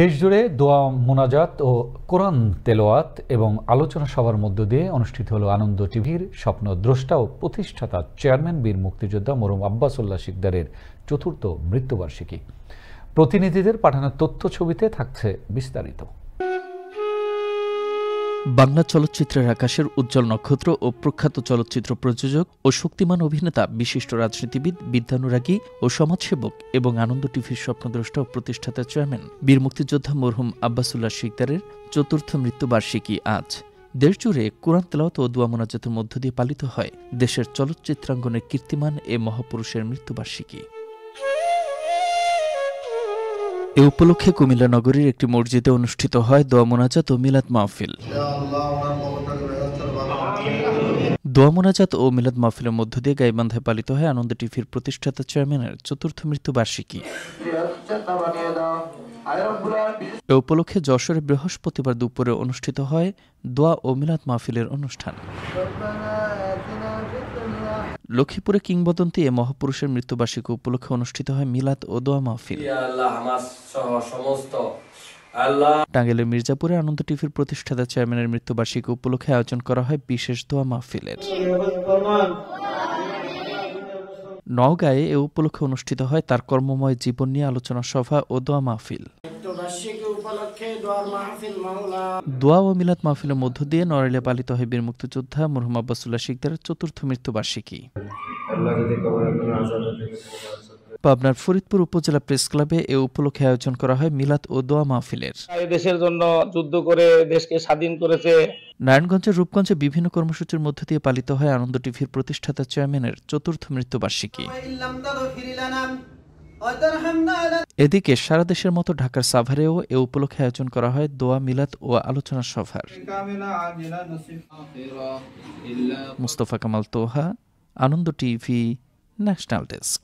দেশজুড়ে দোয়া মোনাজাত ও কোরআন তেলোয়াত এবং আলোচনা সভার মধ্য দিয়ে অনুষ্ঠিত হল আনন্দ টিভির স্বপ্ন দ্রষ্টা ও প্রতিষ্ঠাতা চেয়ারম্যান বীর মুক্তিযোদ্ধা মোরম আব্বাসুল্লাহ শিকদারের চতুর্থ মৃত্যুবার্ষিকী প্রতিনিধিদের পাঠানো তথ্য ছবিতে থাকছে বিস্তারিত বাংলা চলচ্চিত্রের আকাশের উজ্জ্বল নক্ষত্র ও প্রখ্যাত চলচ্চিত্র প্রযোজক ও শক্তিমান অভিনেতা বিশিষ্ট রাজনীতিবিদ বিদ্যানুরাগী ও সমাজসেবক এবং আনন্দ টিভির স্বপ্নদ্রষ্টা ও প্রতিষ্ঠাতা চেয়ারম্যান বীর মুক্তিযোদ্ধা মরহুম আব্বাসুল্লাহ শিকদারের চতুর্থ মৃত্যুবার্ষিকী আজ দেশজুড়ে কোরআন তেলাওত ও দোয়া মোনাজাতের মধ্য দিয়ে পালিত হয় দেশের চলচ্চিত্রাঙ্গনের কীর্তিমান এ মহাপুরুষের মৃত্যুবার্ষিকী এ উপলক্ষে কুমিল্লা নগরীর একটি মসজিদে অনুষ্ঠিত হয় দোয়া মোনাজাত ও মিলাদ মাহফিল দোয়া মোনাজাত ও মিলাদ মাহফিলের মধ্য দিয়ে গাইবান্ধায় পালিত হয় আনন্দ টিভির প্রতিষ্ঠাতা চেয়ারম্যানের চতুর্থ মৃত্যুবার্ষিকী এ উপলক্ষে যশোরে বৃহস্পতিবার দুপুরে অনুষ্ঠিত হয় দোয়া ও মিলাদ মাহফিলের অনুষ্ঠান লক্ষ্মীপুরে কিংবদন্তি এ মহাপুরুষের মৃত্যুবার্ষিকী উপলক্ষে অনুষ্ঠিত হয় মিলাদ ও দোয়া মাহফিল টাঙ্গাইলের মির্জাপুরে আনন্দ টিভির প্রতিষ্ঠাতা চেয়ারম্যানের মৃত্যুবার্ষিকী উপলক্ষে আয়োজন করা হয় বিশেষ দোয়া মাহফিলের নওগাঁয়ে এ উপলক্ষে অনুষ্ঠিত হয় তার কর্মময় জীবন নিয়ে আলোচনা সভা ও দোয়া মাহফিল দোয়া ও মিলাদ মাহফিলের মধ্য দিয়ে নড়াইলে পালিত হয় বীর মুক্তিযোদ্ধা মোহাম্মদ আব্বাসুল্লাহ শিকদার চতুর্থ মৃত্যুবার্ষিকী পাবনার ফরিদপুর উপজেলা প্রেস ক্লাবে এ উপলক্ষে আয়োজন করা হয় মিলাদ ও দোয়া মাহফিলের দেশের জন্য যুদ্ধ করে দেশকে স্বাধীন করেছে নারায়ণগঞ্জের রূপগঞ্জে বিভিন্ন কর্মসূচির মধ্য দিয়ে পালিত হয় আনন্দ টিভির প্রতিষ্ঠাতা চেয়ারম্যানের চতুর্থ মৃত্যুবার্ষিকী এদিকে সারা দেশের মতো ঢাকার সাভারেও এ উপলক্ষে আয়োজন করা হয় দোয়া মিলাদ ও আলোচনা সভার Mustafa Kamal Toha Ananda TV national desk